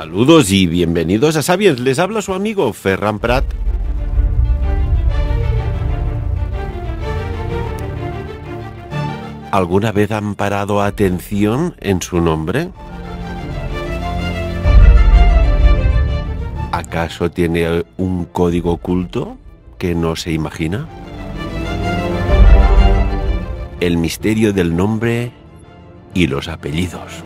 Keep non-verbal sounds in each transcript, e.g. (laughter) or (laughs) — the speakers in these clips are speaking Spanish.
Saludos y bienvenidos a Sabiens. Les habla su amigo Ferran Prat. ¿Alguna vez han parado atención en su nombre? ¿Acaso tiene un código oculto que no se imagina? El misterio del nombre y los apellidos.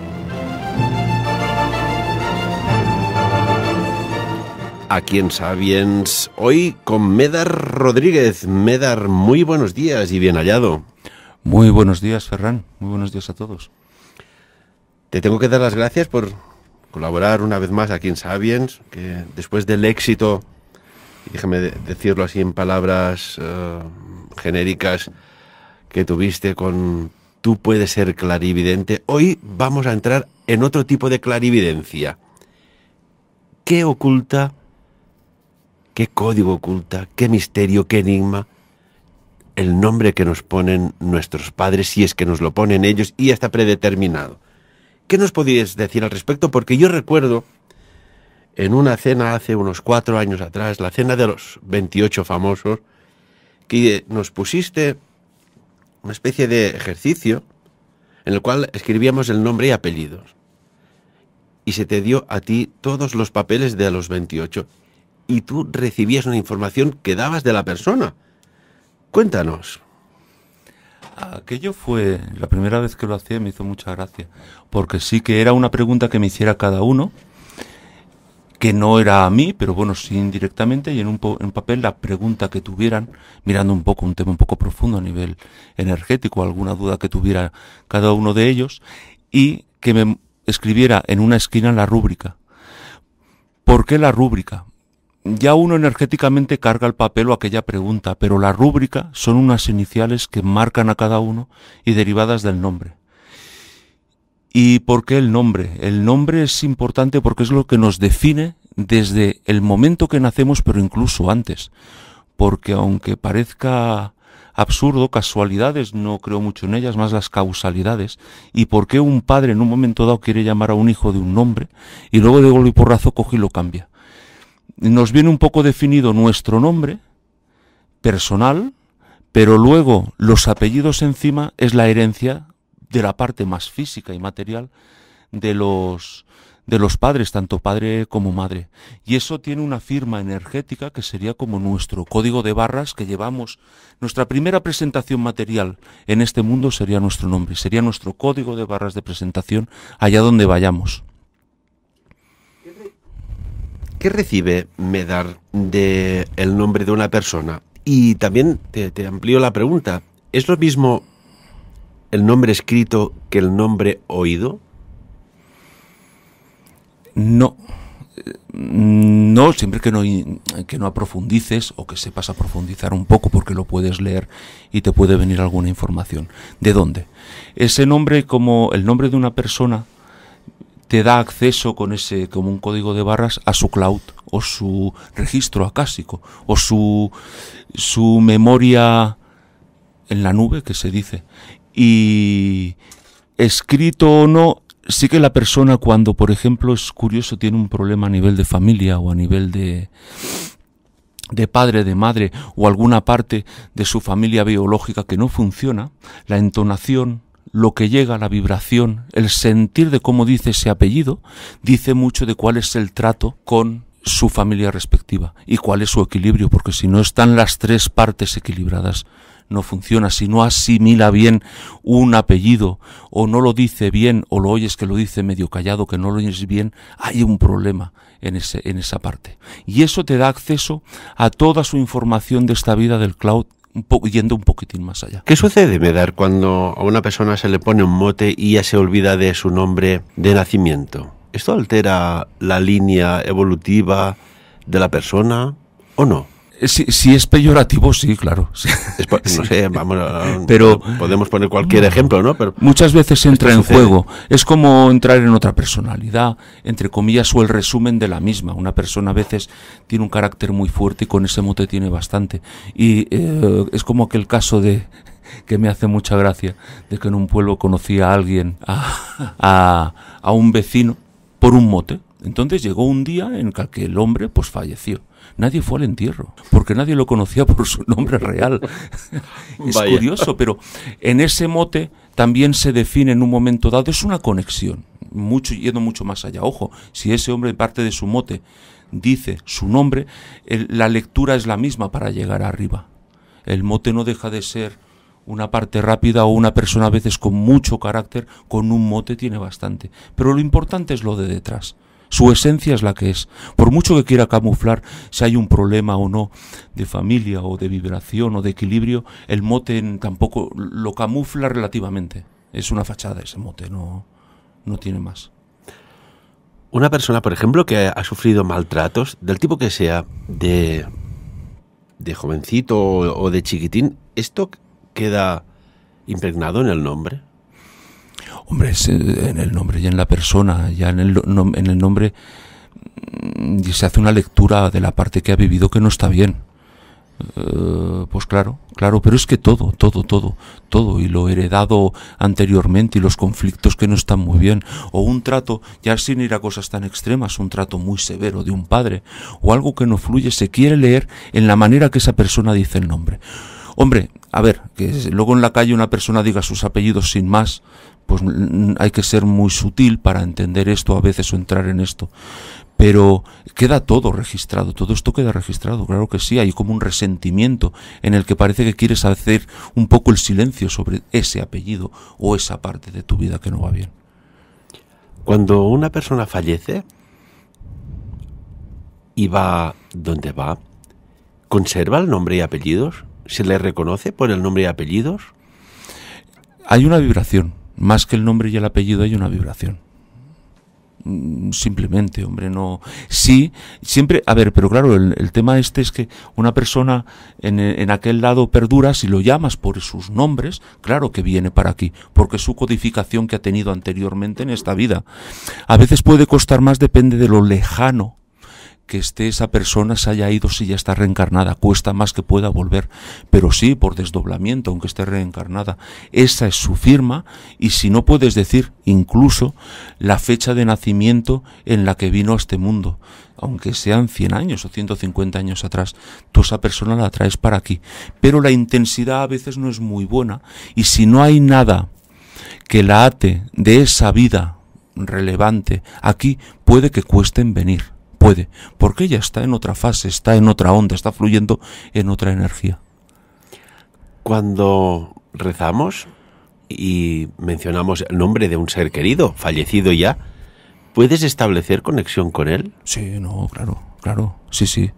aquí en Sabiens. Hoy con Medar Rodríguez. Medar, muy buenos días y bien hallado. Muy buenos días, Ferran. Muy buenos días a todos. Te tengo que dar las gracias por colaborar una vez más a en Sabiens, que después del éxito, déjame decirlo así en palabras eh, genéricas, que tuviste con Tú puedes ser clarividente, hoy vamos a entrar en otro tipo de clarividencia. ¿Qué oculta ¿Qué código oculta? ¿Qué misterio? ¿Qué enigma? El nombre que nos ponen nuestros padres, si es que nos lo ponen ellos, y está predeterminado. ¿Qué nos podías decir al respecto? Porque yo recuerdo en una cena hace unos cuatro años atrás, la cena de los 28 famosos, que nos pusiste una especie de ejercicio en el cual escribíamos el nombre y apellidos. Y se te dio a ti todos los papeles de los 28 y tú recibías una información que dabas de la persona. Cuéntanos. Aquello fue la primera vez que lo hacía, me hizo mucha gracia, porque sí que era una pregunta que me hiciera cada uno, que no era a mí, pero bueno, sí indirectamente y en un, papel la pregunta que tuvieran, mirando un poco un tema un poco profundo a nivel energético, alguna duda que tuviera cada uno de ellos y que me escribiera en una esquina la rúbrica. ¿Por qué la rúbrica? ya uno energéticamente carga el papel o aquella pregunta, pero la rúbrica son unas iniciales que marcan a cada uno y derivadas del nombre. ¿Y por qué el nombre? El nombre es importante porque es lo que nos define desde el momento que nacemos, pero incluso antes. Porque aunque parezca absurdo, casualidades, no creo mucho en ellas, más las causalidades, y por qué un padre en un momento dado quiere llamar a un hijo de un nombre y luego de golpe y porrazo coge y lo cambia nos viene un poco definido nuestro nombre personal, pero luego los apellidos encima es la herencia de la parte más física y material de los de los padres, tanto padre como madre. Y eso tiene una firma energética que sería como nuestro código de barras que llevamos. Nuestra primera presentación material en este mundo sería nuestro nombre, sería nuestro código de barras de presentación allá donde vayamos. ¿Qué recibe Medar de el nombre de una persona? Y también te, amplío la pregunta. ¿Es lo mismo el nombre escrito que el nombre oído? No. No, siempre que no, que no aprofundices o que sepas a profundizar un poco porque lo puedes leer y te puede venir alguna información. ¿De dónde? Ese nombre como el nombre de una persona te da acceso con ese como un código de barras a su cloud o su registro acásico o su su memoria en la nube que se dice y escrito o no sí que la persona cuando por ejemplo es curioso tiene un problema a nivel de familia o a nivel de de padre, de madre o alguna parte de su familia biológica que no funciona, la entonación lo que llega, a la vibración, el sentir de cómo dice ese apellido, dice mucho de cuál es el trato con su familia respectiva y cuál es su equilibrio, porque si no están las tres partes equilibradas, no funciona. Si no asimila bien un apellido o no lo dice bien o lo oyes que lo dice medio callado, que no lo oyes bien, hay un problema en, ese, en esa parte. Y eso te da acceso a toda su información de esta vida del cloud un yendo un poquitín más allá. ¿Qué sucede, Medar, cuando a una persona se le pone un mote y ya se olvida de su nombre de nacimiento? ¿Esto altera la línea evolutiva de la persona o no? Eh, si, es peyorativo, sí, claro. (laughs) no sé, vamos, (laughs) pero podemos poner cualquier ejemplo, ¿no? Pero muchas veces entra en juego. Es como entrar en otra personalidad, entre comillas, o el resumen de la misma. Una persona a veces tiene un carácter muy fuerte y con ese mote tiene bastante. Y eh, es como aquel caso de (laughs) que me hace mucha gracia, de que en un pueblo conocía a alguien, a, a, un vecino, por un mote. Entonces llegó un día en que el hombre pues falleció nadie fue al entierro, porque nadie lo conocía (laughs) por su nombre real. (laughs) es curioso, pero en ese mote también se define en un momento dado, es una conexión, mucho, yendo mucho más allá. Ojo, si ese hombre parte de su mote dice su nombre, la lectura es la misma para llegar arriba. El mote no deja de ser una parte rápida o una persona a veces con mucho carácter, con un mote tiene bastante. Pero lo importante es lo de detrás. Su esencia es la que es. Por mucho que quiera camuflar si hay un problema o no de familia o de vibración o de equilibrio, el mote tampoco lo camufla relativamente. Es una fachada ese mote, no, no tiene más. Una persona, por ejemplo, que ha sufrido maltratos, del tipo que sea, de, de jovencito o de chiquitín, ¿esto queda impregnado en el nombre? Hombre, eh, en el nombre y en la persona, ya en el, nombre mm, y se hace una lectura de la parte que ha vivido que no está bien. Eh, pues claro, claro, pero es que todo, todo, todo, todo, y lo heredado anteriormente y los conflictos que no están muy bien, o un trato, ya sin ir a cosas tan extremas, un trato muy severo de un padre, o algo que no fluye, se quiere leer en la manera que esa persona dice el nombre. Hombre, a ver, que luego en la calle una persona diga sus apellidos sin más, pues hay que ser muy sutil para entender esto a veces o entrar en esto. Pero queda todo registrado, todo esto queda registrado, claro que sí, hay como un resentimiento en el que parece que quieres hacer un poco el silencio sobre ese apellido o esa parte de tu vida que no va bien. Cuando una persona fallece y va donde va, ¿conserva el nombre y apellidos? ¿Se le reconoce por el nombre y apellidos? Hay una vibración más que el nombre y el apellido hay una vibración. Mm, simplemente, hombre, no. Sí, siempre, a ver, pero claro, el, tema este es que una persona en, aquel lado perdura, si lo llamas por sus nombres, claro que viene para aquí, porque su codificación que ha tenido anteriormente en esta vida. A veces puede costar más, depende de lo lejano que esté esa persona se haya ido si ya está reencarnada, cuesta más que pueda volver, pero sí por desdoblamiento, aunque esté reencarnada, esa es su firma y si no puedes decir incluso la fecha de nacimiento en la que vino a este mundo, aunque sean 100 años o 150 años atrás, tú esa persona la traes para aquí, pero la intensidad a veces no es muy buena y si no hay nada que la ate de esa vida relevante aquí, puede que cuesten venir puede, porque ella está en otra fase, está en otra onda, está fluyendo en otra energía. Cuando rezamos y mencionamos el nombre de un ser querido, fallecido ya, ¿puedes establecer conexión con él? Sí, no, claro, claro, sí, sí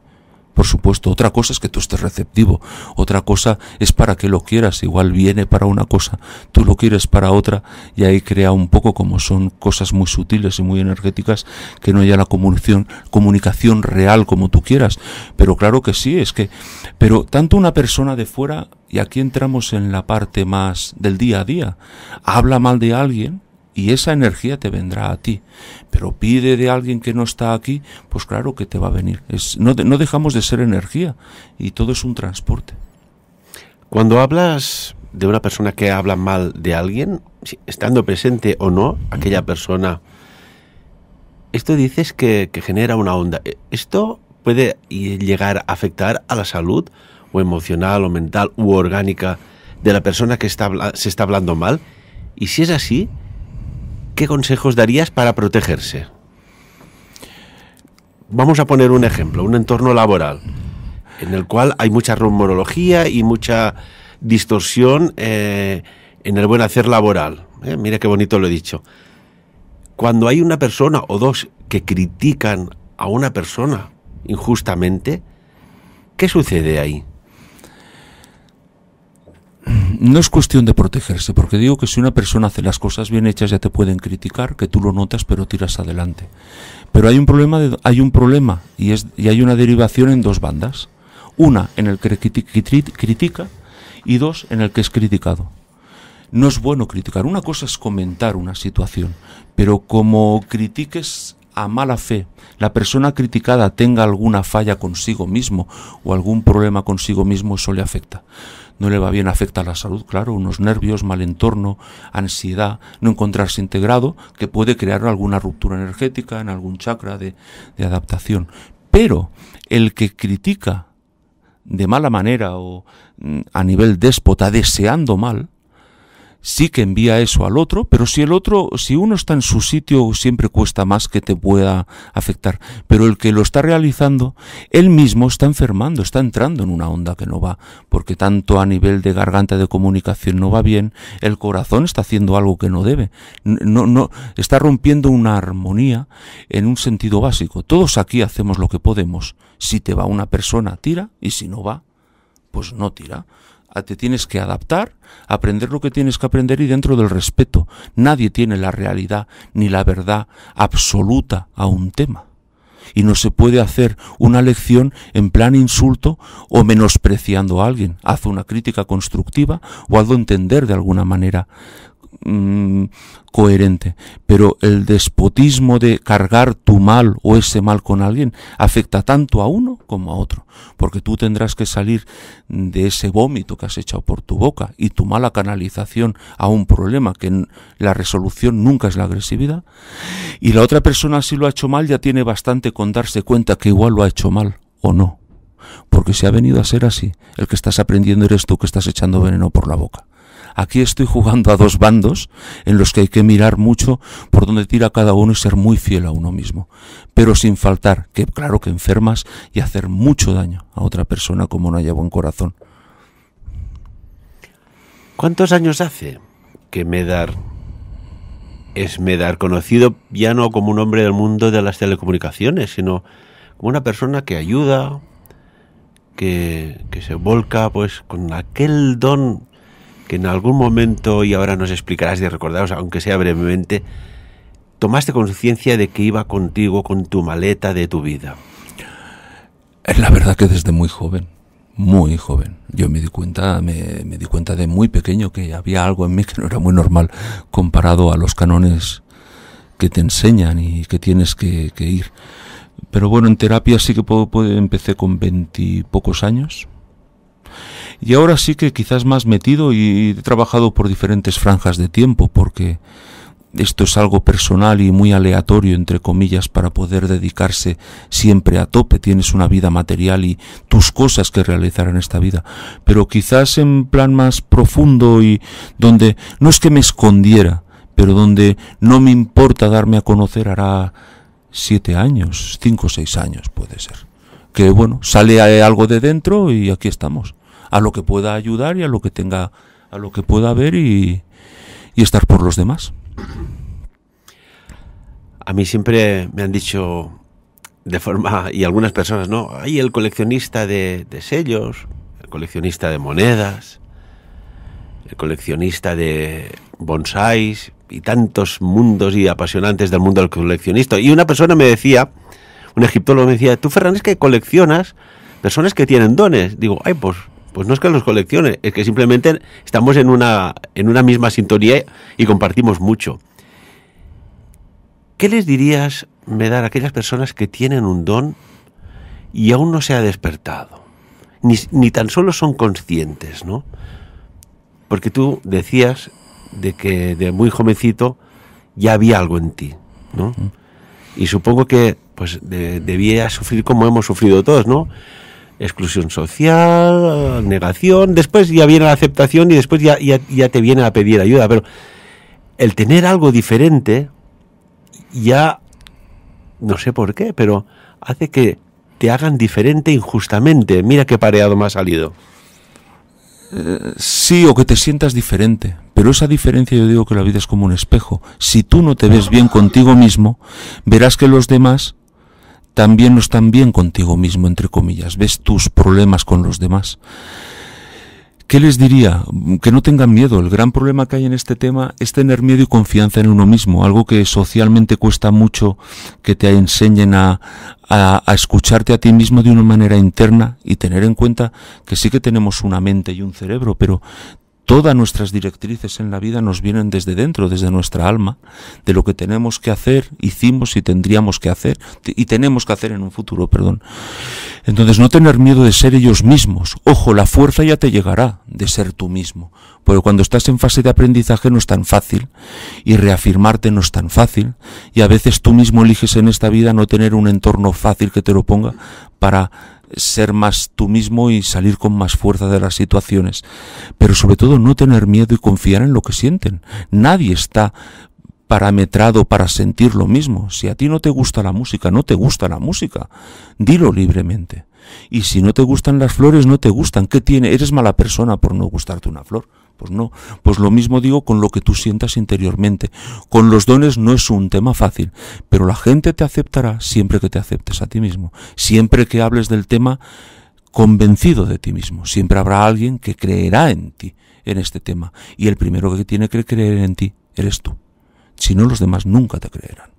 por supuesto. Otra cosa es que tú estés receptivo. Otra cosa es para que lo quieras. Igual viene para una cosa, tú lo quieres para otra y ahí crea un poco como son cosas muy sutiles y muy energéticas que no haya la comunicación, comunicación real como tú quieras. Pero claro que sí, es que, pero tanto una persona de fuera, y aquí entramos en la parte más del día a día, habla mal de alguien, y esa energía te vendrá a ti. Pero pide de alguien que no está aquí, pues claro que te va a venir. Es, no, dejamos de ser energía y todo es un transporte. Cuando hablas de una persona que habla mal de alguien, estando presente o no, aquella persona, esto dices que, genera una onda. E, ¿Esto puede llegar a afectar a la salud, o emocional, o mental, u orgánica, de la persona que está, se está hablando mal? Y si es así, ¿qué consejos darías para protegerse? Vamos a poner un ejemplo, un entorno laboral, en el cual hay mucha rumorología y mucha distorsión eh, en el buen hacer laboral. ¿eh? mira qué bonito lo he dicho. Cuando hay una persona o dos que critican a una persona injustamente, ¿qué sucede ahí? no es cuestión de protegerse, porque digo que si una persona hace las cosas bien hechas ya te pueden criticar, que tú lo notas pero tiras adelante. Pero hay un problema, de, hay un problema y, es, y hay una derivación en dos bandas. Una en el que critica y dos en el que es criticado. No es bueno criticar. Una cosa es comentar una situación, pero como critiques a mala fe la persona criticada tenga alguna falla consigo mismo o algún problema consigo mismo, eso le afecta no le va bien, afecta a la salud, claro, unos nervios, mal entorno, ansiedad, no encontrarse integrado, que puede crear alguna ruptura energética en algún chakra de, de adaptación. Pero el que critica de mala manera o mm, a nivel déspota, deseando mal, sí que envía eso al otro, pero si el otro, si uno está en su sitio, siempre cuesta más que te pueda afectar. Pero el que lo está realizando, él mismo está enfermando, está entrando en una onda que no va, porque tanto a nivel de garganta de comunicación no va bien, el corazón está haciendo algo que no debe, no, no, está rompiendo una armonía en un sentido básico. Todos aquí hacemos lo que podemos. Si te va una persona, tira, y si no va, pues no tira te tienes que adaptar, aprender lo que tienes que aprender y dentro del respeto. Nadie tiene la realidad ni la verdad absoluta a un tema. Y no se puede hacer una lección en plan insulto o menospreciando a alguien. Haz una crítica constructiva o hazlo entender de alguna manera Mm, coherente, pero el despotismo de cargar tu mal o ese mal con alguien afecta tanto a uno como a otro, porque tú tendrás que salir de ese vómito que has echado por tu boca y tu mala canalización a un problema que la resolución nunca es la agresividad, y la otra persona si lo ha hecho mal ya tiene bastante con darse cuenta que igual lo ha hecho mal o no porque si ha venido a ser así, el que estás aprendiendo eres tú que estás echando veneno por la boca. Aquí estoy jugando a dos bandos en los que hay que mirar mucho por dónde tira cada uno y ser muy fiel a uno mismo, pero sin faltar, que claro que enfermas y hacer mucho daño a otra persona como no haya buen corazón. ¿Cuántos años hace que Medar es Medar, conocido ya no como un hombre del mundo de las telecomunicaciones, sino como una persona que ayuda, que, que se volca pues con aquel don que en algún momento, y ahora nos explicarás y recordaros, aunque sea brevemente, tomaste conciencia de que iba contigo con tu maleta de tu vida. Es eh, La verdad que desde muy joven, muy joven. Yo me di cuenta, me, di cuenta de muy pequeño que había algo en mí que no era muy normal comparado a los canones que te enseñan y que tienes que, ir. Pero bueno, en terapia sí que puedo, puedo, empecé con veintipocos años, y ahora sí que quizás más metido y he trabajado por diferentes franjas de tiempo, porque esto es algo personal y muy aleatorio, entre comillas, para poder dedicarse siempre a tope. Tienes una vida material y tus cosas que realizar en esta vida. Pero quizás en plan más profundo y donde no es que me escondiera, pero donde no me importa darme a conocer hará siete años, cinco o seis años puede ser. Que bueno, sale algo de dentro y aquí estamos a lo que pueda ayudar y a lo que tenga, a lo que pueda ver y, y estar por los demás. A mí siempre me han dicho de forma, y algunas personas, ¿no? Hay el coleccionista de, sellos, el coleccionista de monedas, el coleccionista de bonsáis y tantos mundos y apasionantes del mundo del coleccionista. Y una persona me decía, un egiptólogo me decía, tú Ferran es que coleccionas personas que tienen dones. Digo, ay, pues pues no es que los coleccione, es que simplemente estamos en una, en una misma sintonía y compartimos mucho. ¿Qué les dirías, Medar, a aquellas personas que tienen un don y aún no se ha despertado? Ni, tan solo son conscientes, ¿no? Porque tú decías de que de muy jovencito ya había algo en ti, ¿no? Y supongo que pues debía sufrir como hemos sufrido todos, ¿no? exclusión social, negación, después ya viene la aceptación y después ya, ya, te viene a pedir ayuda, pero el tener algo diferente ya, no sé por qué, pero hace que te hagan diferente injustamente. Mira qué pareado me ha salido. Eh, sí, o que te sientas diferente, pero esa diferencia yo digo que la vida es como un espejo. Si tú no te ves bien contigo mismo, verás que los demás también no están bien contigo mismo, entre comillas, ves tus problemas con los demás. ¿Qué les diría? Que no tengan miedo. El gran problema que hay en este tema es tener miedo y confianza en uno mismo, algo que socialmente cuesta mucho que te enseñen a, a, escucharte a ti mismo de una manera interna y tener en cuenta que sí que tenemos una mente y un cerebro, pero Todas nuestras directrices en la vida nos vienen desde dentro, desde nuestra alma, de lo que tenemos que hacer, hicimos y tendríamos que hacer, y tenemos que hacer en un futuro, perdón. Entonces, no tener miedo de ser ellos mismos. Ojo, la fuerza ya te llegará de ser tú mismo. Pero cuando estás en fase de aprendizaje no es tan fácil, y reafirmarte no es tan fácil, y a veces tú mismo eliges en esta vida no tener un entorno fácil que te lo ponga para ser más tú mismo y salir con más fuerza de las situaciones. Pero sobre todo no tener miedo y confiar en lo que sienten. Nadie está parametrado para sentir lo mismo. Si a ti no te gusta la música, no te gusta la música. Dilo libremente. Y si no te gustan las flores, no te gustan. ¿Qué tiene? Eres mala persona por no gustarte una flor. Pues no, pues lo mismo digo con lo que tú sientas interiormente. Con los dones no es un tema fácil, pero la gente te aceptará siempre que te aceptes a ti mismo, siempre que hables del tema convencido de ti mismo. Siempre habrá alguien que creerá en ti, en este tema. Y el primero que tiene que creer en ti eres tú. Si no, los demás nunca te creerán.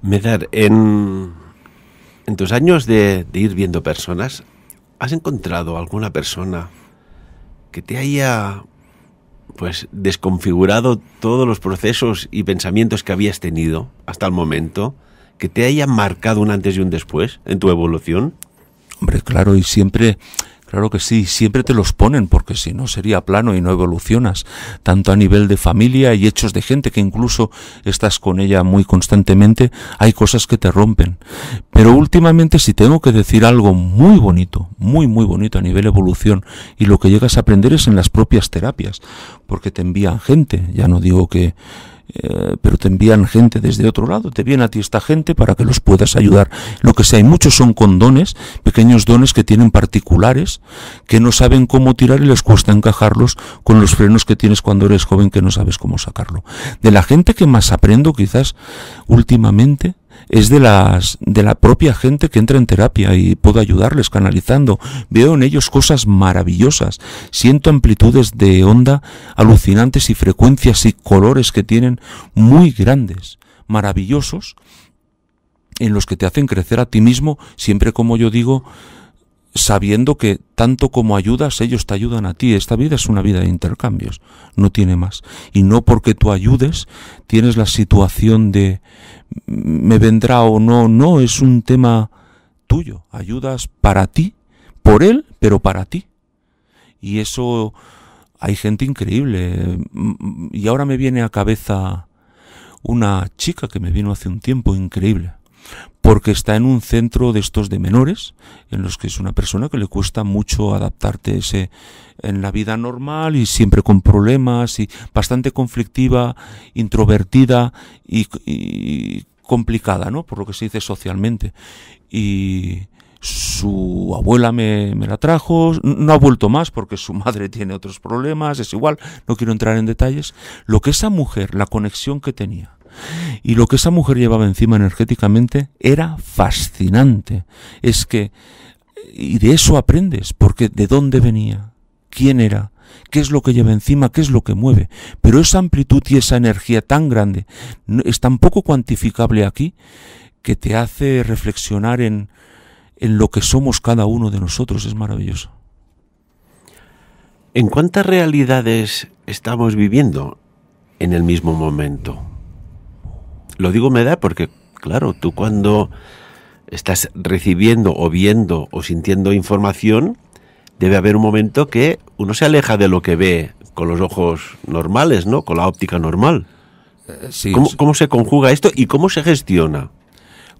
Medar, en, en tus años de ir viendo personas, ¿has encontrado alguna persona que te haya pues desconfigurado todos los procesos y pensamientos que habías tenido hasta el momento, que te haya marcado un antes y un después en tu evolución? Hombre, claro, y siempre Claro que sí, siempre te los ponen porque si no sería plano y no evolucionas, tanto a nivel de familia y hechos de gente que incluso estás con ella muy constantemente, hay cosas que te rompen. Pero últimamente si tengo que decir algo muy bonito, muy muy bonito a nivel evolución y lo que llegas a aprender es en las propias terapias, porque te envían gente, ya no digo que eh, pero te envían gente desde otro lado, te viene a ti esta gente para que los puedas ayudar. Lo que sí hay muchos son condones, pequeños dones que tienen particulares, que no saben cómo tirar y les cuesta encajarlos con los frenos que tienes cuando eres joven que no sabes cómo sacarlo. De la gente que más aprendo quizás últimamente es de las de la propia gente que entra en terapia y puedo ayudarles canalizando. Veo en ellos cosas maravillosas. Siento amplitudes de onda alucinantes y frecuencias y colores que tienen muy grandes, maravillosos en los que te hacen crecer a ti mismo, siempre como yo digo, sabiendo que tanto como ayudas, ellos te ayudan a ti. Esta vida es una vida de intercambios, no tiene más. Y no porque tú ayudes, tienes la situación de me vendrá o no, no, es un tema tuyo. Ayudas para ti, por él, pero para ti. Y eso hay gente increíble. Mm, y ahora me viene a cabeza una chica que me vino hace un tiempo increíble porque está en un centro de estos de menores, en los que es una persona que le cuesta mucho adaptarte ese, en la vida normal y siempre con problemas y bastante conflictiva, introvertida y, complicada, ¿no? Por lo que se dice socialmente. Y, su abuela me, la trajo, no ha vuelto más porque su madre (laughs) tiene otros problemas, es igual, no quiero entrar en detalles. Lo que esa mujer, la conexión que tenía y lo que esa mujer llevaba encima energéticamente era fascinante. Es que, y de eso aprendes, porque de dónde venía, quién era, qué es lo que lleva encima, qué es lo que mueve. Pero esa amplitud y esa energía tan grande es tan poco cuantificable aquí que te hace reflexionar en, en lo que somos cada uno de nosotros. Es maravilloso. ¿En cuántas realidades estamos viviendo en el mismo momento? Lo digo me da porque, claro, tú cuando estás recibiendo o viendo o sintiendo información, debe haber un momento que uno se aleja de lo que ve con los ojos normales, ¿no? Con la óptica normal. Eh, ¿Cómo, se conjuga esto y cómo se gestiona?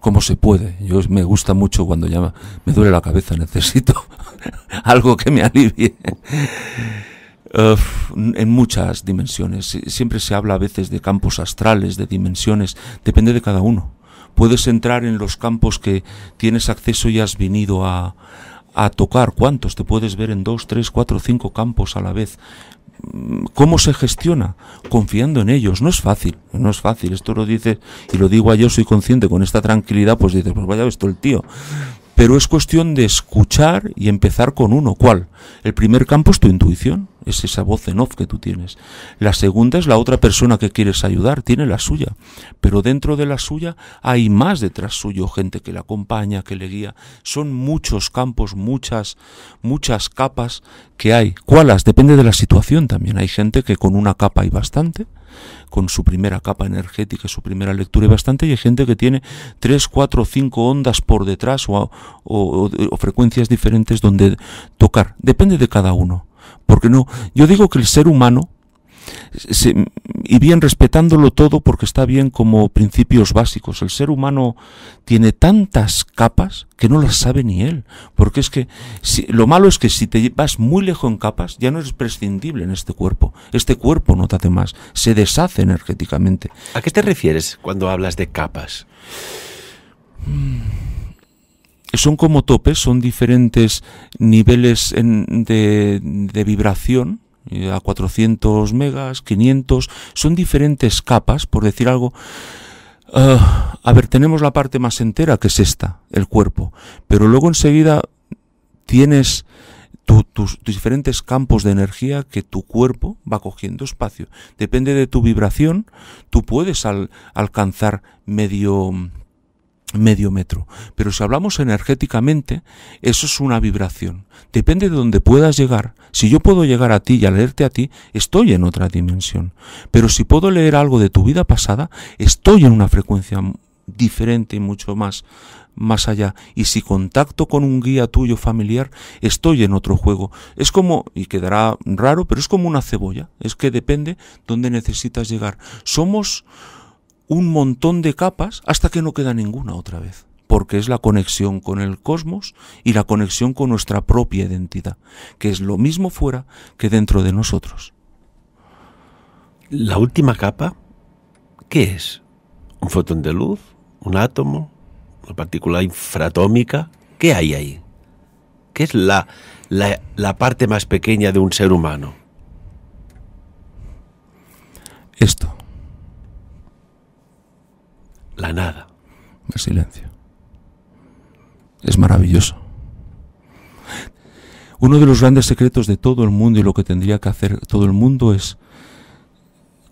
¿Cómo se puede? Yo me gusta mucho cuando llama. me duele la cabeza, (laughs) necesito algo que me alivie en muchas dimensiones. Siempre se habla a veces de campos astrales, de dimensiones, depende de cada uno. Puedes entrar en los campos que tienes acceso y has venido a, a tocar. ¿Cuántos? Te puedes ver en dos, tres, cuatro, cinco campos a la vez. ¿Cómo se gestiona? Confiando en ellos. No es fácil, no es fácil. Esto lo dice, y lo digo a yo, soy consciente, con esta tranquilidad, pues dices, pues vaya esto el tío pero es cuestión de escuchar y empezar con uno. ¿Cuál? El primer campo es tu intuición, es esa voz en off que tú tienes. La segunda es la otra persona que quieres ayudar, tiene la suya, pero dentro de la suya hay más detrás suyo, gente que le acompaña, que le guía. Son muchos campos, muchas, muchas capas que hay. ¿Cuáles? Depende de la situación también. Hay gente que con una capa hay bastante con su primera capa energética, su primera lectura. Y bastante y hay gente que tiene tres, cuatro, cinco ondas por detrás o, o frecuencias diferentes donde tocar. Depende de cada uno. Porque no, yo digo que el ser humano y bien respetándolo todo porque está bien como principios básicos. El ser humano tiene tantas capas que no las sabe ni él, porque es que si, lo malo es que si te vas muy lejos en capas ya no eres prescindible en este cuerpo. Este cuerpo, nótate más, se deshace energéticamente. ¿A qué te refieres cuando hablas de capas? son como topes, son diferentes niveles de, de, vibración a 400 megas, 500, son diferentes capas, por decir algo. Ah, a ver, tenemos la parte más entera, que es esta, el cuerpo, pero luego enseguida tienes tus, diferentes campos de energía que tu cuerpo va cogiendo espacio. Depende de tu vibración, tú puedes alcanzar medio medio metro. Pero si hablamos energéticamente, eso es una vibración. Depende de donde puedas llegar. Si yo puedo llegar a ti y a leerte a ti, estoy en otra dimensión. Pero si puedo leer algo de tu vida pasada, estoy en una frecuencia diferente y mucho más más allá y si contacto con un guía tuyo familiar estoy en otro juego es como y quedará raro pero es como una cebolla es que depende donde necesitas llegar somos un montón de capas hasta que no queda ninguna otra vez, porque es la conexión con el cosmos y la conexión con nuestra propia identidad, que es lo mismo fuera que dentro de nosotros. La última capa, ¿qué es? ¿Un fotón de luz? ¿Un átomo? ¿Una partícula infratómica? ¿Qué hay ahí? ¿Qué es la, la, la parte más pequeña de un ser humano? Esto la nada. El silencio. Es maravilloso. Uno de los grandes secretos de todo el mundo y lo que tendría que hacer todo el mundo es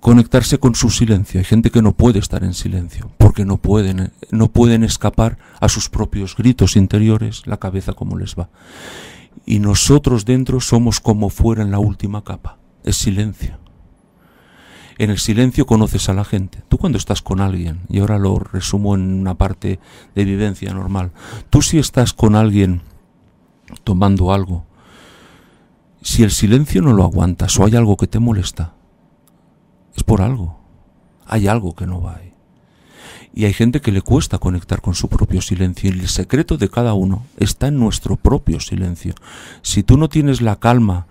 conectarse con su silencio. Hay gente que no puede estar en silencio porque no pueden, no pueden escapar a sus propios gritos interiores, la cabeza como les va. Y nosotros dentro somos como fuera en la última capa, es silencio. En el silencio conoces a la gente. Tú cuando estás con alguien, y ahora lo resumo en una parte de vivencia normal, tú si estás con alguien tomando algo, si el silencio no lo aguantas o hay algo que te molesta, es por algo. Hay algo que no va Y hay gente que le cuesta conectar con su propio silencio. Y el secreto de cada uno está en nuestro propio silencio. Si tú no tienes la calma,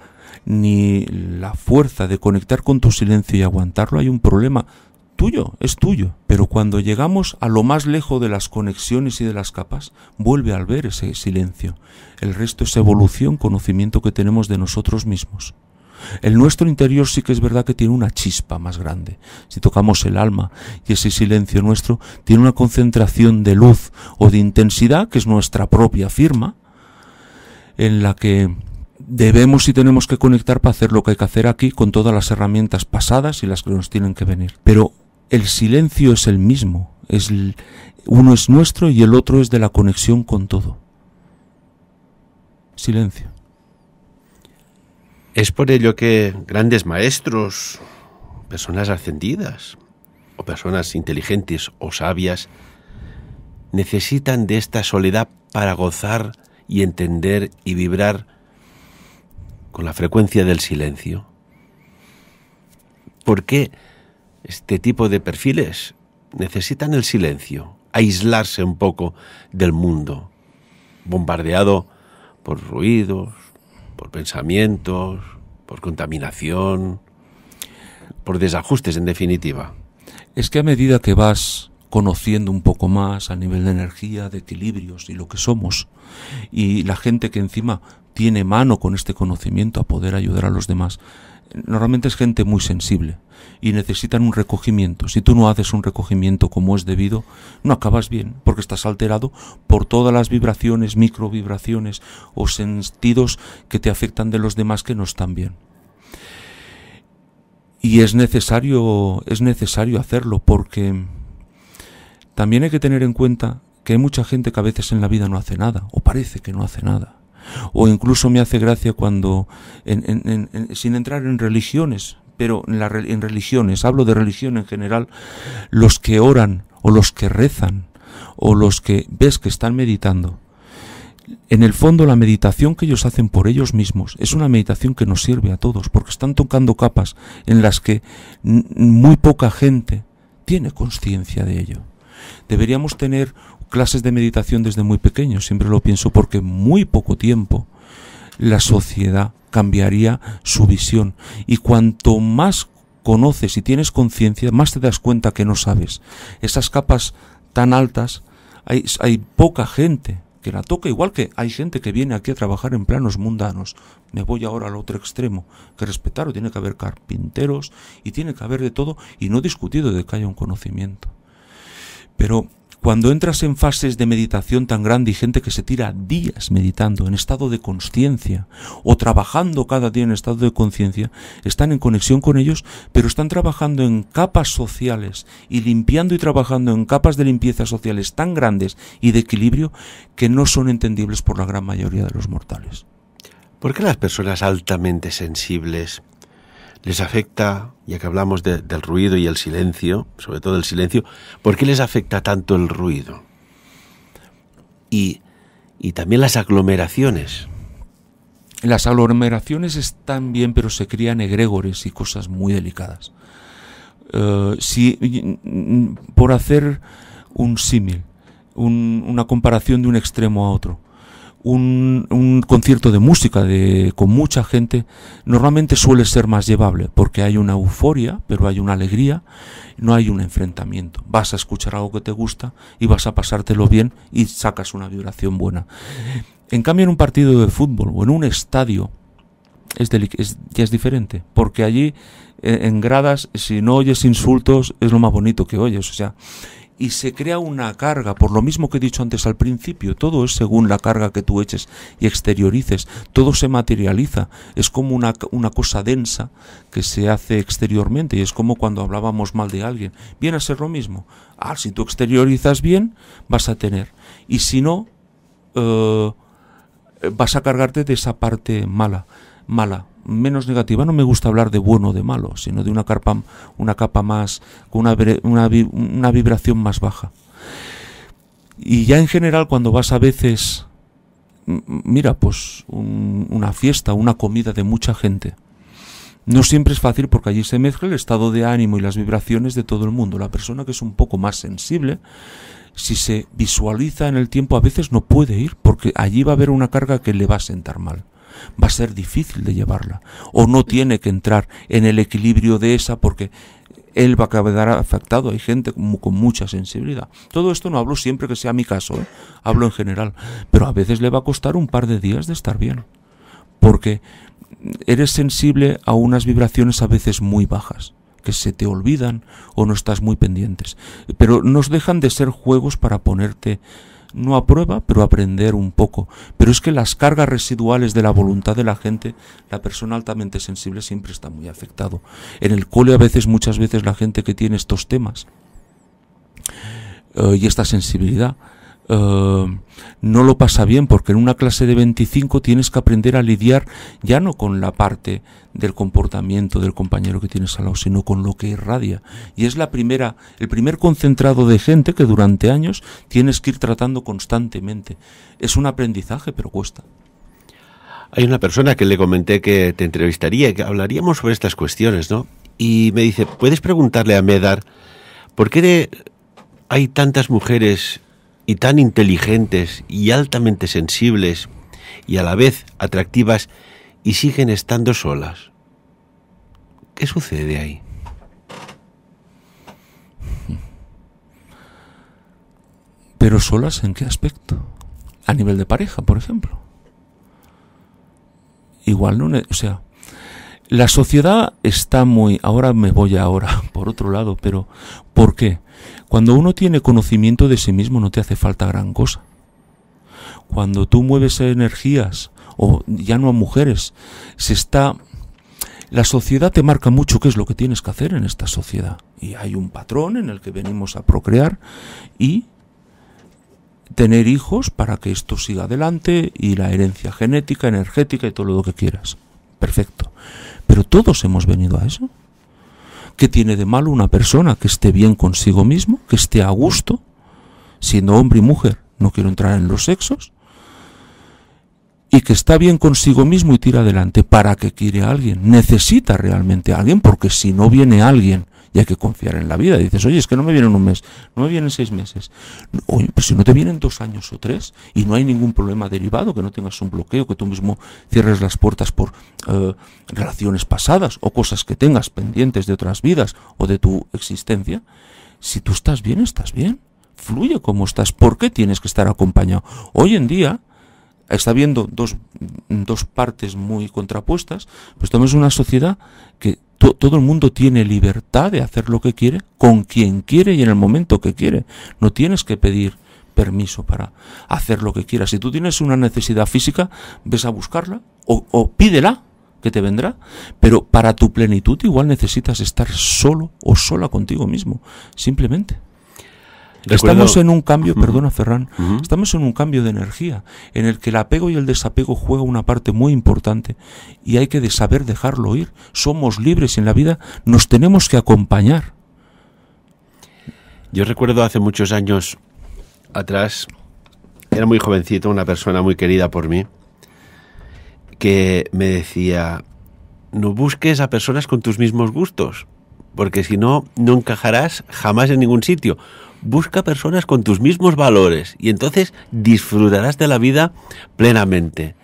ni la fuerza de conectar con tu silencio y aguantarlo, hay un problema tuyo, es tuyo. Pero cuando llegamos a lo más lejos de las conexiones y de las capas, vuelve al ver ese silencio. El resto es evolución, conocimiento que tenemos de nosotros mismos. El nuestro interior sí que es verdad que tiene una chispa más grande. Si tocamos el alma y ese silencio nuestro tiene una concentración de luz o de intensidad, que es nuestra propia firma, en la que debemos y tenemos que conectar para hacer lo que hay que hacer aquí con todas las herramientas pasadas y las que nos tienen que venir. Pero el silencio es el mismo, uno es nuestro y el otro es de la conexión con todo. Silencio. Es por ello que grandes maestros, personas ascendidas o personas inteligentes o sabias necesitan de esta soledad para gozar y entender y vibrar con la frecuencia del silencio. ¿Por qué este tipo de perfiles necesitan el silencio, aislarse un poco del mundo, bombardeado por ruidos, por pensamientos, por contaminación, por desajustes en definitiva? Es que a medida que vas conociendo un poco más a nivel de energía, de equilibrios y lo que somos. Y la gente que encima tiene mano con este conocimiento a poder ayudar a los demás, normalmente es gente muy sensible y necesitan un recogimiento. Si tú no haces un recogimiento como es debido, no acabas bien, porque estás alterado por todas las vibraciones, microvibraciones o sentidos que te afectan de los demás que no están bien. Y es necesario, es necesario hacerlo porque también hay que tener en cuenta que hay mucha gente que a veces en la vida no hace nada, o parece que no hace nada. O incluso me hace gracia cuando, sin entrar en religiones, pero en, en religiones, hablo de religión en general, los que oran o los que rezan o los que ves que están meditando, en el fondo la meditación que ellos hacen por ellos mismos es una meditación que nos sirve a todos, porque están tocando capas en las que muy poca gente tiene conciencia de ello. Deberíamos tener clases de meditación desde muy pequeños, siempre lo pienso, porque en muy poco tiempo la sociedad cambiaría su visión. Y cuanto más conoces y tienes conciencia, más te das cuenta que no sabes. Esas capas tan altas, hay, poca gente que la toca, igual que hay gente que viene aquí a trabajar en planos mundanos. Me voy ahora al otro extremo, que o tiene que haber carpinteros y tiene que haber de todo, y no discutido de que haya un conocimiento. Pero cuando entras en fases de meditación tan grande y gente que se tira días meditando en estado de conciencia o trabajando cada día en estado de conciencia, están en conexión con ellos, pero están trabajando en capas sociales y limpiando y trabajando en capas de limpieza sociales tan grandes y de equilibrio que no son entendibles por la gran mayoría de los mortales. ¿Por qué las personas altamente sensibles les afecta, ya que hablamos del ruido y el silencio, sobre todo el silencio, ¿por qué les afecta tanto el ruido? Y, también las aglomeraciones. Las aglomeraciones están bien, pero se crían egregores y cosas muy delicadas. Eh, por hacer un símil, una comparación de un extremo a otro un, concierto de música de, con mucha gente normalmente suele ser más llevable porque hay una euforia, pero hay una alegría, no hay un enfrentamiento. Vas a escuchar algo que te gusta y vas a pasártelo bien y sacas una vibración buena. En cambio, en un partido de fútbol o en un estadio, es, es ya es diferente, porque allí en, eh, en gradas, si no oyes insultos, es lo más bonito que oyes. O sea, y se crea una carga, por lo mismo que he dicho antes al principio, todo es según la carga que tú eches y exteriorices, todo se materializa, es como una, una, cosa densa que se hace exteriormente y es como cuando hablábamos mal de alguien, viene a ser lo mismo, ah, si tú exteriorizas bien, vas a tener, y si no, eh, vas a cargarte de esa parte mala, mala, menos negativa. No me gusta hablar de bueno o de malo, sino de una, carpa, una capa más, con una, una, vibración más baja. Y ya en general cuando vas a veces, mira, pues una fiesta, una comida de mucha gente, no siempre es fácil porque allí se mezcla el estado de ánimo y las vibraciones de todo el mundo. La persona que es un poco más sensible, si se visualiza en el tiempo, a veces no puede ir porque allí va a haber una carga que le va a sentar mal va a ser difícil de llevarla. O no tiene que entrar en el equilibrio de esa porque él va a quedar afectado. Hay gente con, mucha sensibilidad. Todo esto no hablo siempre que sea mi caso, ¿eh? hablo en general. Pero a veces le va a costar un par de días de estar bien. Porque eres sensible a unas vibraciones a veces muy bajas que se te olvidan o no estás muy pendientes. Pero nos dejan de ser juegos para ponerte no aprueba pero aprender un poco. Pero es que las cargas residuales de la voluntad de la gente, la persona altamente sensible siempre está muy afectado. En el cole a veces, muchas veces la gente que tiene estos temas eh, y esta sensibilidad, eh, no lo pasa bien porque en una clase de 25 tienes que aprender a lidiar ya no con la parte del comportamiento del compañero que tienes al lado, sino con lo que irradia. Y es la primera, el primer concentrado de gente que durante años tienes que ir tratando constantemente. Es un aprendizaje, pero cuesta. Hay una persona que le comenté que te entrevistaría, que hablaríamos sobre estas cuestiones, ¿no? Y me dice, ¿puedes preguntarle a Medar por qué hay tantas mujeres y tan inteligentes y altamente sensibles y a la vez atractivas y siguen estando solas. ¿Qué sucede ahí? (laughs) Pero solas en qué aspecto? A nivel de pareja, por ejemplo. Igual no, o sea, la sociedad está muy... Ahora me voy ahora, (laughs) por otro lado, pero ¿por qué? Cuando uno tiene conocimiento de sí mismo no te hace falta gran cosa. Cuando tú mueves energías, o ya no a mujeres, se está... La sociedad te marca mucho qué es lo que tienes que hacer en esta sociedad. Y hay un patrón en el que venimos a procrear y tener hijos para que esto siga adelante y la herencia genética, energética y todo lo que quieras perfecto. Pero todos hemos venido a eso. ¿Qué tiene de malo una persona que esté bien consigo mismo, que esté a gusto, siendo hombre y mujer? No quiero entrar en los sexos. Y que está bien consigo mismo y tira adelante. ¿Para que quiere a alguien? Necesita realmente a alguien, porque si no viene alguien y hay que confiar en la vida. Dices, oye, es que no me vienen un mes, no me vienen seis meses. Oye, pues si no te vienen dos años o tres y no hay ningún problema derivado, que no tengas un bloqueo, que tú mismo cierres las puertas por eh, relaciones pasadas o cosas que tengas pendientes de otras vidas o de tu existencia, si tú estás bien, estás bien. Fluye como estás. ¿Por qué tienes que estar acompañado? Hoy en día, está viendo dos, dos, partes muy contrapuestas, pues estamos en una sociedad que todo el mundo tiene libertad de hacer lo que quiere, con quien quiere y en el momento que quiere. No tienes que pedir permiso para hacer lo que quieras. Si tú tienes una necesidad física, ves a buscarla o, o pídela que te vendrá, pero para tu plenitud igual necesitas estar solo o sola contigo mismo, simplemente. Estamos en un cambio, perdona Ferran, estamos en un cambio de energía en el que el apego y el desapego juega una parte muy importante y hay que saber dejarlo ir. Somos libres en la vida, nos tenemos que acompañar. Yo recuerdo hace muchos años atrás, era muy jovencito, una persona muy querida por mí, que me decía, no busques a personas con tus mismos gustos, porque si no, no encajarás jamás en ningún sitio busca personas con tus mismos valores y entonces disfrutarás de la vida plenamente.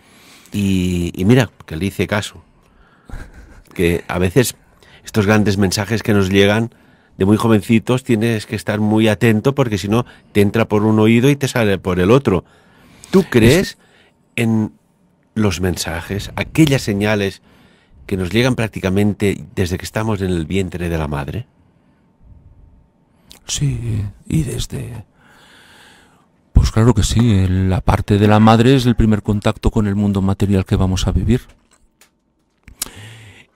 Y, mira, que le hice caso. Que a veces estos grandes mensajes que nos llegan de muy jovencitos tienes que estar muy atento porque si no te entra por un oído y te sale por el otro. ¿Tú crees en los mensajes, aquellas señales que nos llegan prácticamente desde que estamos en el vientre de la madre? Sí, y desde... Pues claro que sí, la parte de la madre es el primer contacto con el mundo material que vamos a vivir.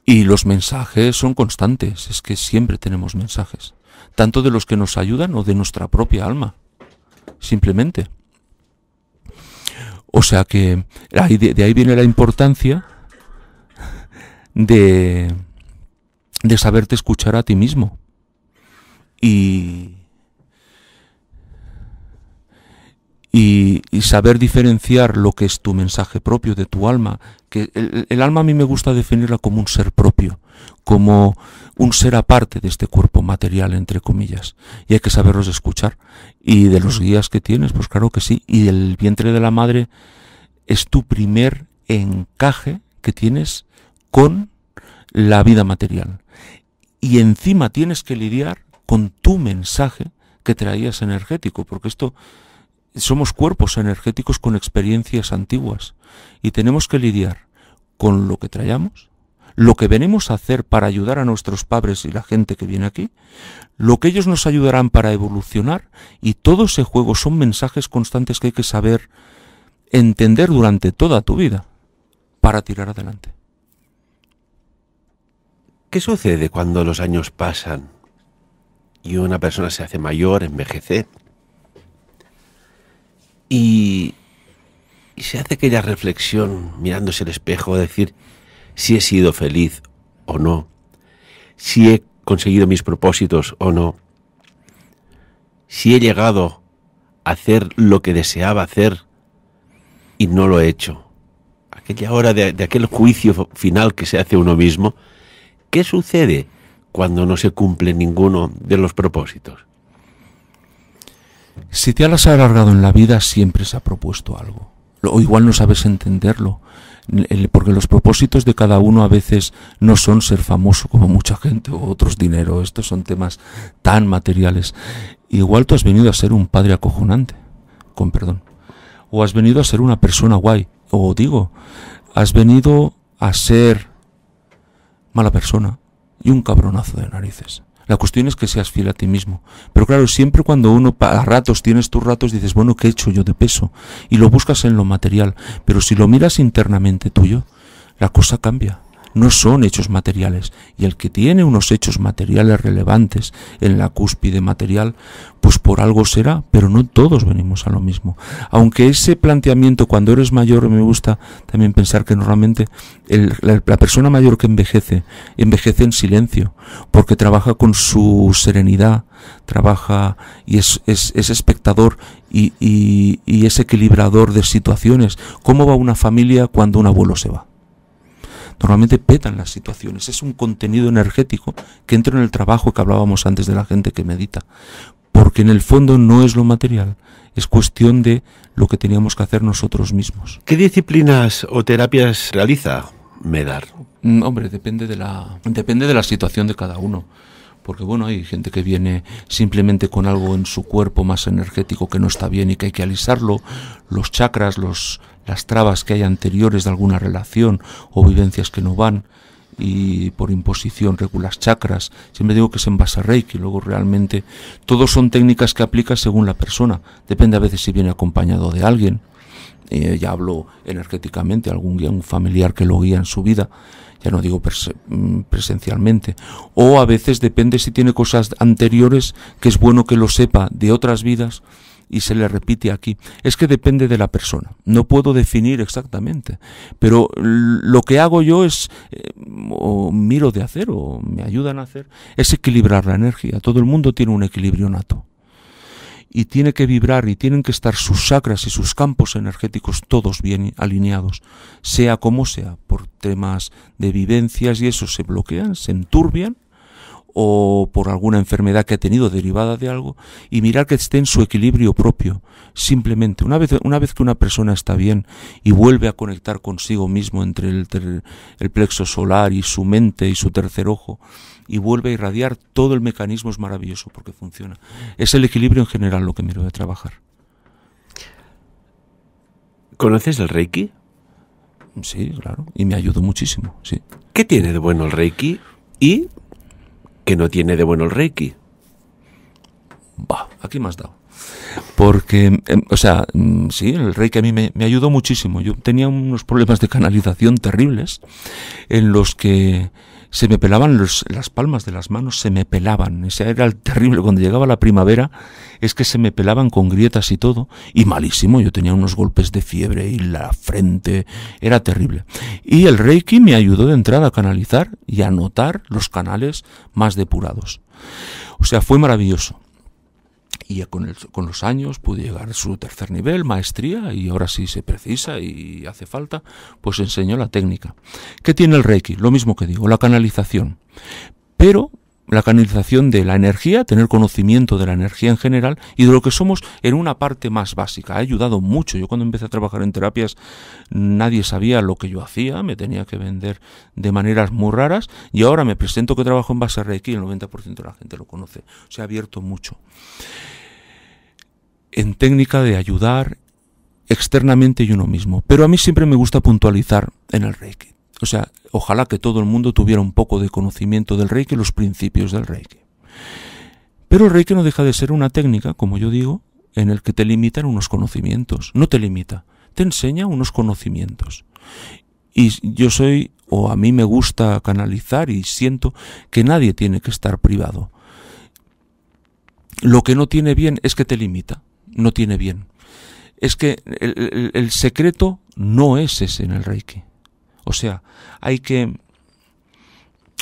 Y los mensajes son constantes, es que siempre tenemos mensajes, tanto de los que nos ayudan o de nuestra propia alma, simplemente. O sea que de, ahí viene la importancia de, de saberte escuchar a ti mismo y, y, saber diferenciar lo que es tu mensaje propio de tu alma, que el, alma a mí me gusta definirla como un ser propio, como un ser aparte de este cuerpo material, entre comillas, y hay que saberlos escuchar. Y de los guías que tienes, pues claro que sí, y del vientre de la madre es tu primer encaje que tienes con la vida material. Y encima tienes que lidiar con tu mensaje que traías energético, porque esto somos cuerpos energéticos con experiencias antiguas y tenemos que lidiar con lo que traíamos, lo que venimos a hacer para ayudar a nuestros padres y la gente que viene aquí, lo que ellos nos ayudarán para evolucionar y todo ese juego son mensajes constantes que hay que saber entender durante toda tu vida para tirar adelante. ¿Qué sucede cuando los años pasan y una persona se hace mayor, envejece, y, se hace aquella reflexión mirándose el espejo, decir si he sido feliz o no, si he conseguido mis propósitos o no, si he llegado a hacer lo que deseaba hacer y no lo he hecho. Aquella hora de, de aquel juicio final que se hace uno mismo, ¿qué sucede? cuando no se cumple ninguno de los propósitos. Si te has alargado en la vida, siempre se ha propuesto algo. O igual no sabes entenderlo, porque los propósitos de cada uno a veces no son ser famoso como mucha gente o otros dinero. Estos son temas tan materiales. Igual tú has venido a ser un padre acojonante, con perdón. O has venido a ser una persona guay. O digo, has venido a ser mala persona y un cabronazo de narices. La cuestión es que seas fiel a ti mismo. Pero claro, siempre cuando uno a ratos tienes tus ratos, dices, bueno, ¿qué he hecho yo de peso? Y lo buscas en lo material. Pero si lo miras internamente tuyo, la cosa cambia no son hechos materiales, y el que tiene unos hechos materiales relevantes en la cúspide material, pues por algo será, pero no todos venimos a lo mismo. Aunque ese planteamiento cuando eres mayor me gusta también pensar que normalmente la, persona mayor que envejece, envejece en silencio, porque trabaja con su serenidad, trabaja y es, es, espectador y, y es equilibrador de situaciones. ¿Cómo va una familia cuando un abuelo se va? normalmente petan las situaciones. Es un contenido energético que entra en el trabajo que hablábamos antes de la gente que medita. Porque en el fondo no es lo material, es cuestión de lo que teníamos que hacer nosotros mismos. ¿Qué disciplinas o terapias realiza Medar? Mm, hombre, depende de la, depende de la situación de cada uno porque bueno, hay gente que viene simplemente con algo en su cuerpo más energético que no está bien y que hay que alisarlo, los chakras, los, las trabas que hay anteriores de alguna relación o vivencias que no van y por imposición regulas chakras, siempre digo que es en base Reiki, luego realmente todos son técnicas que aplica según la persona, depende a veces si viene acompañado de alguien, eh, ya hablo energéticamente, algún guía, un familiar que lo guía en su vida, ya no digo mm, presencialmente, o a veces depende si tiene cosas anteriores que es bueno que lo sepa de otras vidas y se le repite aquí. Es que depende de la persona. No puedo definir exactamente, pero lo que hago yo es, eh, o miro de hacer, o me ayudan a hacer, es equilibrar la energía. Todo el mundo tiene un equilibrio nato y tiene que vibrar y tienen que estar sus sacras y sus campos energéticos todos bien alineados, sea como sea, por temas de vivencias y eso se bloquean, se enturbian o por alguna enfermedad que ha tenido derivada de algo y mirar que esté en su equilibrio propio. Simplemente, una vez, una vez que una persona está bien y vuelve a conectar consigo mismo entre el, el plexo solar y su mente y su tercer ojo, y vuelve a irradiar todo el mecanismo es maravilloso porque funciona. Es el equilibrio en general lo que me de trabajar. ¿Conoces el Reiki? Sí, claro, y me ayudó muchísimo, sí. ¿Qué tiene de bueno el Reiki y qué no tiene de bueno el Reiki? Bah, aquí me has dado. Porque, em, o sea, mm, sí, el Reiki a mí me, ayudó muchísimo. Yo tenía unos problemas de canalización terribles en los que se me pelaban los, las palmas de las manos, se me pelaban. Ese era el terrible. Cuando llegaba la primavera, es que se me pelaban con grietas y todo, y malísimo. Yo tenía unos golpes de fiebre y la frente era terrible. Y el Reiki me ayudó de entrada a canalizar y a notar los canales más depurados. O sea, fue maravilloso y con, con los años pude llegar a su tercer nivel, maestría, y ahora sí se precisa y hace falta, pues enseñó la técnica. ¿Qué tiene el Reiki? Lo mismo que digo, la canalización. Pero la canalización de la energía, tener conocimiento de la energía en general y de lo que somos en una parte más básica. Ha ayudado mucho. Yo cuando empecé a trabajar en terapias nadie sabía lo que yo hacía, me tenía que vender de maneras muy raras y ahora me presento que trabajo en base a Reiki el 90% de la gente lo conoce. Se ha abierto mucho en técnica de ayudar externamente y uno mismo. Pero a mí siempre me gusta puntualizar en el Reiki. O sea, ojalá que todo el mundo tuviera un poco de conocimiento del Reiki, los principios del Reiki. Pero el Reiki no deja de ser una técnica, como yo digo, en el que te limitan unos conocimientos. No te limita, te enseña unos conocimientos. Y yo soy, o a mí me gusta canalizar y siento que nadie tiene que estar privado. Lo que no tiene bien es que te limita no tiene bien. Es que el, secreto no es ese en el Reiki. O sea, hay que,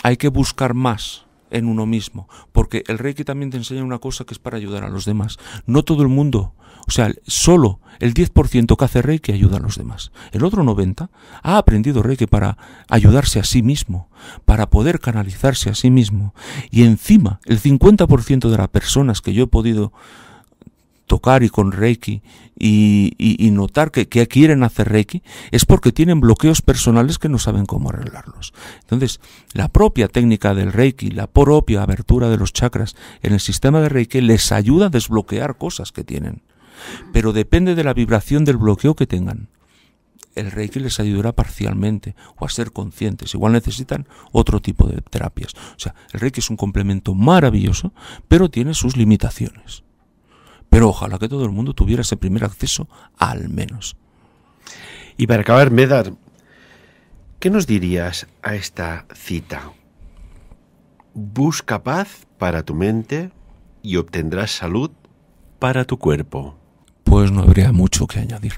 hay que buscar más en uno mismo, porque el Reiki también te enseña una cosa que es para ayudar a los demás. No todo el mundo, o sea, solo el 10% que hace Reiki ayuda a los demás. El otro 90% ha aprendido Reiki para ayudarse a sí mismo, para poder canalizarse a sí mismo. Y encima, el 50% de las personas que yo he podido tocar y con Reiki y, notar que, que, quieren hacer Reiki es porque tienen bloqueos personales que no saben cómo arreglarlos. Entonces, la propia técnica del Reiki, la propia abertura de los chakras en el sistema de Reiki les ayuda a desbloquear cosas que tienen. Pero depende de la vibración del bloqueo que tengan el Reiki les ayudará parcialmente o a ser conscientes. Igual necesitan otro tipo de terapias. O sea, el Reiki es un complemento maravilloso, pero tiene sus limitaciones. Pero ojalá que todo el mundo tuviera ese primer acceso al menos. Y para acabar, Medar, ¿qué nos dirías a esta cita? Busca paz para tu mente y obtendrás salud para tu cuerpo. Pues no habría mucho que añadir.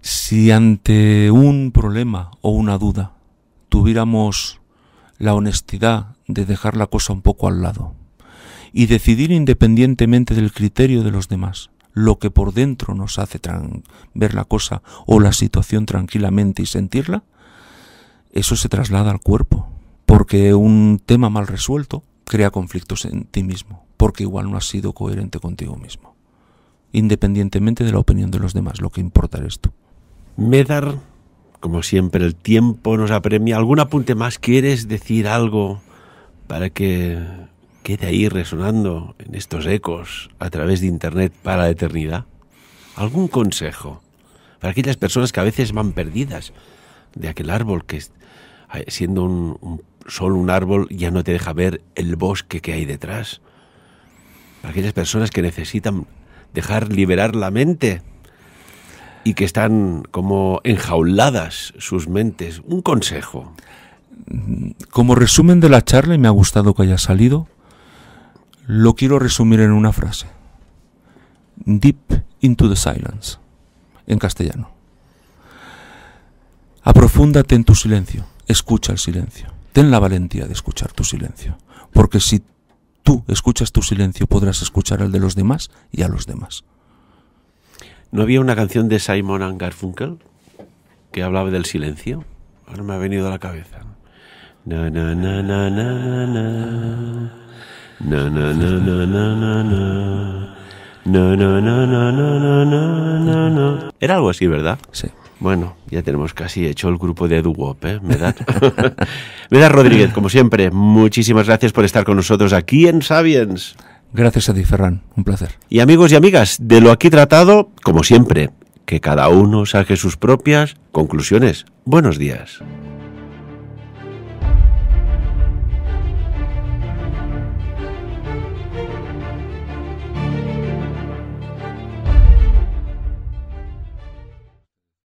Si ante un problema o una duda tuviéramos la honestidad de dejar la cosa un poco al lado y decidir independientemente del criterio de los demás lo que por dentro nos hace ver la cosa o la situación tranquilamente y sentirla, eso se traslada al cuerpo, porque un tema mal resuelto crea conflictos en ti mismo, porque igual no has sido coherente contigo mismo, independientemente de la opinión de los demás, lo que importa es tú. Medar, como siempre, el tiempo nos apremia. ¿Algún apunte más? ¿Quieres decir algo para que quede ahí resonando en estos ecos a través de Internet para la eternidad? ¿Algún consejo para aquellas personas que a veces van perdidas de aquel árbol que, eh, siendo un, solo un árbol, ya no te deja ver el bosque que hay detrás? Para aquellas personas que necesitan dejar liberar la mente y que están como enjauladas sus mentes. Un consejo. Mm, como resumen de la charla, me ha gustado que haya salido, lo quiero resumir en una frase. Deep into the silence, en castellano. Aprofúndate en tu silencio, escucha el silencio. Ten la valentía de escuchar tu silencio, porque si tú escuchas tu silencio podrás escuchar al de los demás y a los demás. ¿No había una canción de Simon Garfunkel que hablaba del silencio? Ahora me ha venido a la cabeza. na, na, na, na, na. Era algo así, ¿verdad? Sí. Bueno, ya tenemos casi hecho el grupo de Eduwop ¿eh? me da Rodríguez, como siempre, muchísimas gracias por estar con nosotros aquí en Sabiens. Gracias a ti, Ferran. Un placer. Y amigos y amigas, de lo aquí tratado, como siempre, que cada uno saque sus propias conclusiones. Buenos días.